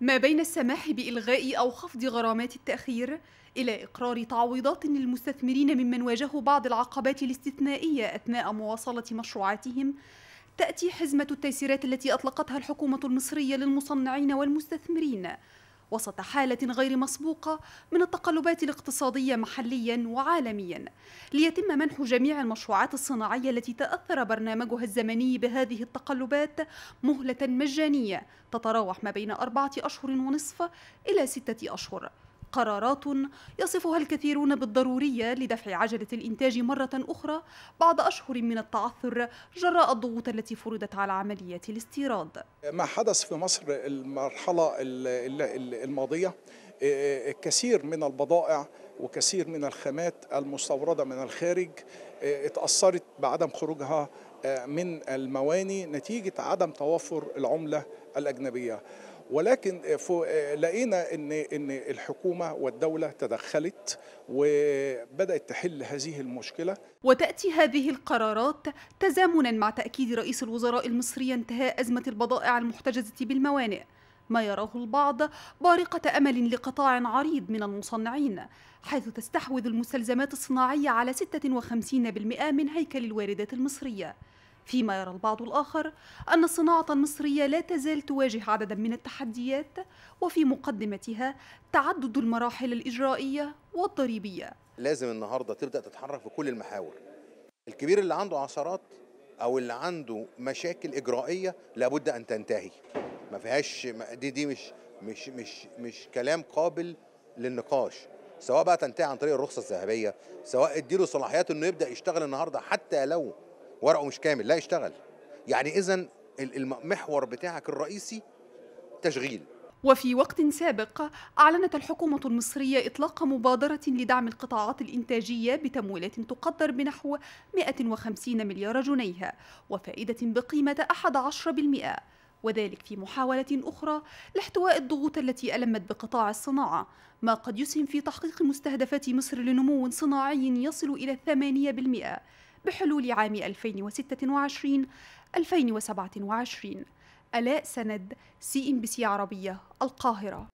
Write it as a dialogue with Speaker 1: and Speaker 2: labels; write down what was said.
Speaker 1: ما بين السماح بإلغاء أو خفض غرامات التأخير إلى إقرار تعويضات للمستثمرين ممن واجهوا بعض العقبات الاستثنائية أثناء مواصلة مشروعاتهم تأتي حزمة التيسيرات التي أطلقتها الحكومة المصرية للمصنعين والمستثمرين وسط حالة غير مسبوقة من التقلبات الاقتصادية محليا وعالميا ليتم منح جميع المشروعات الصناعية التي تأثر برنامجها الزمني بهذه التقلبات مهلة مجانية تتراوح ما بين أربعة أشهر ونصف إلى ستة أشهر قرارات يصفها الكثيرون بالضرورية لدفع عجلة الإنتاج مرة أخرى بعد أشهر من التعثر جراء الضغوط التي فرضت على عمليات الاستيراد
Speaker 2: ما حدث في مصر المرحلة الماضية كثير من البضائع وكثير من الخامات المستوردة من الخارج اتأثرت بعدم خروجها آه، من المواني نتيجة عدم توفر العملة الأجنبية ولكن لقينا ان ان الحكومه والدوله تدخلت وبدات تحل هذه المشكله
Speaker 1: وتاتي هذه القرارات تزامنا مع تاكيد رئيس الوزراء المصري انتهاء ازمه البضائع المحتجزه بالموانئ ما يراه البعض بارقة أمل لقطاع عريض من المصنعين حيث تستحوذ المستلزمات الصناعية على 56% من هيكل الواردات المصرية فيما يرى البعض الآخر أن الصناعة المصرية لا تزال تواجه عددا من التحديات وفي مقدمتها تعدد المراحل الإجرائية والضريبية
Speaker 3: لازم النهاردة تبدأ تتحرك في كل المحاور الكبير اللي عنده عشرات أو اللي عنده مشاكل إجرائية لابد أن تنتهي ما فيهاش دي دي مش مش مش مش كلام قابل للنقاش سواء بقى تنتهي عن طريق الرخصه الذهبيه سواء اديله صلاحيات انه يبدا يشتغل النهارده حتى لو ورقه مش كامل لا يشتغل يعني اذا المحور بتاعك الرئيسي تشغيل
Speaker 1: وفي وقت سابق أعلنت الحكومة المصرية إطلاق مبادرة لدعم القطاعات الإنتاجية بتمويلات تقدر بنحو 150 مليار جنيه وفائدة بقيمة 11% وذلك في محاولة أخرى لاحتواء الضغوط التي ألمت بقطاع الصناعة ما قد يسهم في تحقيق مستهدفات مصر لنمو صناعي يصل إلى 8% بحلول عام 2026 2027 آلاء سند سي ام بي سي عربية القاهرة